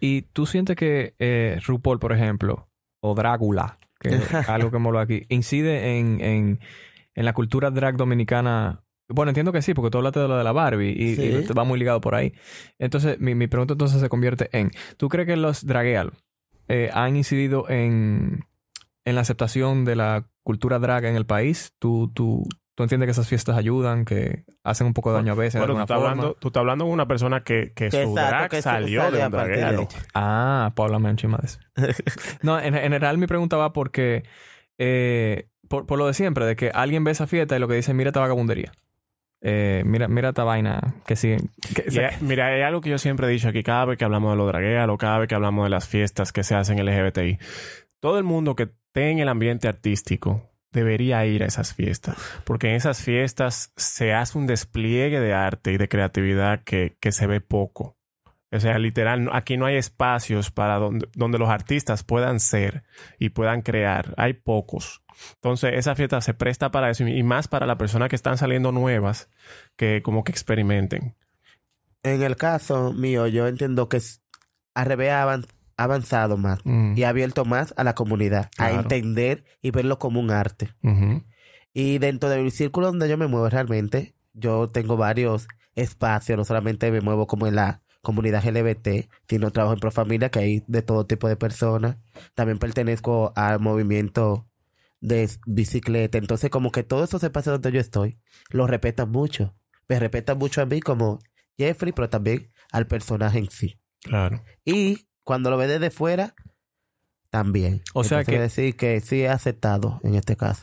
Y tú sientes que eh, RuPaul, por ejemplo, o Drácula, que es algo que mola aquí, incide en, en, en, la cultura drag dominicana. Bueno, entiendo que sí, porque tú hablaste de lo de la Barbie y, va muy ligado por ahí. Entonces, mi, mi, pregunta entonces se convierte en, ¿tú crees que los dragueal eh, han incidido en, en la aceptación de la cultura drag en el país? ¿Tú, tú, tú entiendes que esas fiestas ayudan, que hacen un poco de daño a veces. Bueno, tú, estás Hablando, tú con una persona que, su drag salió, de un draguero. Ah, Pablo Manchimades. no, en, general mi pregunta va porque, eh, por, lo de siempre, de que alguien ve esa fiesta y lo que dice, mira esta vagabundería. Eh, mira, mira esta vaina que sí. Mira, hay algo que yo siempre he dicho aquí, cada vez que hablamos de lo lo cada vez que hablamos de las fiestas que se hacen LGBTI, todo el mundo que esté en el ambiente artístico, debería ir a esas fiestas, porque en esas fiestas se hace un despliegue de arte y de creatividad que, se ve poco. O sea, literal, aquí no hay espacios para donde, los artistas puedan ser y puedan crear. Hay pocos. Entonces, esa fiesta se presta para eso y más para la persona que están saliendo nuevas, que como que experimenten. En el caso mío, yo entiendo que arrebeaban avanzado más mm. y ha abierto más a la comunidad a entender y verlo como un arte. Y dentro del círculo donde yo me muevo realmente, yo tengo varios espacios, no solamente me muevo como en la comunidad LGBT, sino trabajo en Profamilia, que hay de todo tipo de personas. También pertenezco al movimiento de bicicleta. Entonces, como que todos esos espacios donde yo estoy, los respetan mucho. Me respetan mucho a mí como Jeffrey, pero también al personaje en sí. Claro. Y cuando lo ve desde fuera, también. O sea que. decir que sí es aceptado en este caso.